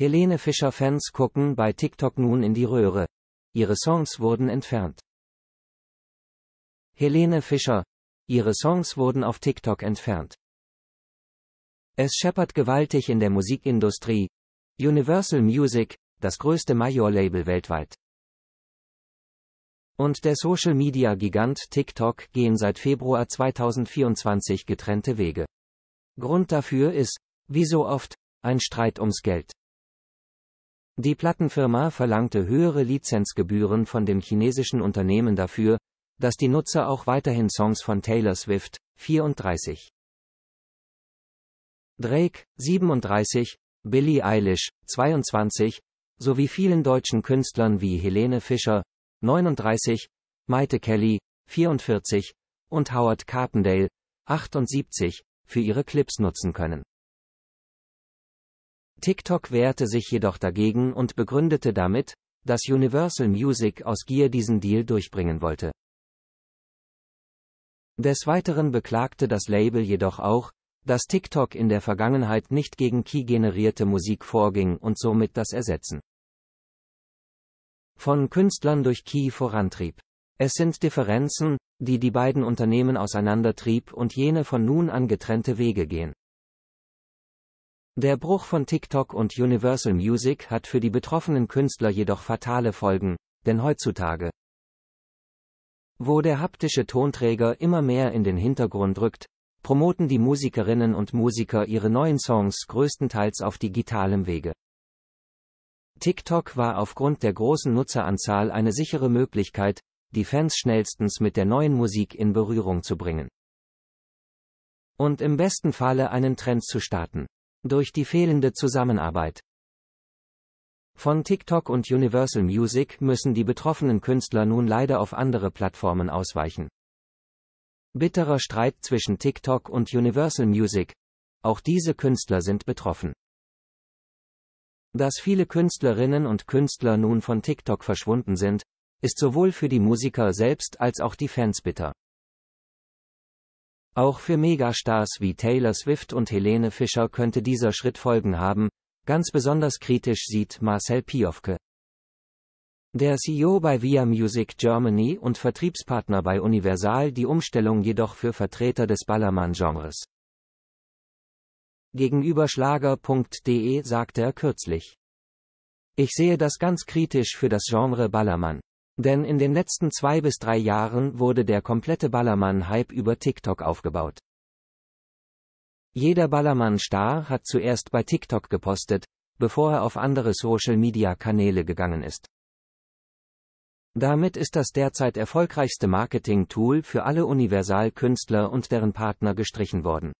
Helene Fischer-Fans gucken bei TikTok nun in die Röhre. Ihre Songs wurden entfernt. Helene Fischer. Ihre Songs wurden auf TikTok entfernt. Es scheppert gewaltig in der Musikindustrie. Universal Music, das größte Major-Label weltweit. Und der Social-Media-Gigant TikTok gehen seit Februar 2024 getrennte Wege. Grund dafür ist, wie so oft, ein Streit ums Geld. Die Plattenfirma verlangte höhere Lizenzgebühren von dem chinesischen Unternehmen dafür, dass die Nutzer auch weiterhin Songs von Taylor Swift, 34. Drake, 37, Billie Eilish, 22, sowie vielen deutschen Künstlern wie Helene Fischer, 39, Maite Kelly, 44, und Howard Carpendale, 78, für ihre Clips nutzen können. TikTok wehrte sich jedoch dagegen und begründete damit, dass Universal Music aus Gier diesen Deal durchbringen wollte. Des Weiteren beklagte das Label jedoch auch, dass TikTok in der Vergangenheit nicht gegen Key-generierte Musik vorging und somit das Ersetzen von Künstlern durch Key vorantrieb. Es sind Differenzen, die die beiden Unternehmen auseinandertrieb und jene von nun an getrennte Wege gehen. Der Bruch von TikTok und Universal Music hat für die betroffenen Künstler jedoch fatale Folgen, denn heutzutage, wo der haptische Tonträger immer mehr in den Hintergrund rückt, promoten die Musikerinnen und Musiker ihre neuen Songs größtenteils auf digitalem Wege. TikTok war aufgrund der großen Nutzeranzahl eine sichere Möglichkeit, die Fans schnellstens mit der neuen Musik in Berührung zu bringen. Und im besten Falle einen Trend zu starten. Durch die fehlende Zusammenarbeit von TikTok und Universal Music müssen die betroffenen Künstler nun leider auf andere Plattformen ausweichen. Bitterer Streit zwischen TikTok und Universal Music. Auch diese Künstler sind betroffen. Dass viele Künstlerinnen und Künstler nun von TikTok verschwunden sind, ist sowohl für die Musiker selbst als auch die Fans bitter. Auch für Megastars wie Taylor Swift und Helene Fischer könnte dieser Schritt Folgen haben, ganz besonders kritisch sieht Marcel Piofke. Der CEO bei Via Music Germany und Vertriebspartner bei Universal die Umstellung jedoch für Vertreter des Ballermann-Genres. Gegenüber Schlager.de sagte er kürzlich. Ich sehe das ganz kritisch für das Genre Ballermann. Denn in den letzten zwei bis drei Jahren wurde der komplette Ballermann-Hype über TikTok aufgebaut. Jeder Ballermann-Star hat zuerst bei TikTok gepostet, bevor er auf andere Social-Media-Kanäle gegangen ist. Damit ist das derzeit erfolgreichste Marketing-Tool für alle Universalkünstler und deren Partner gestrichen worden.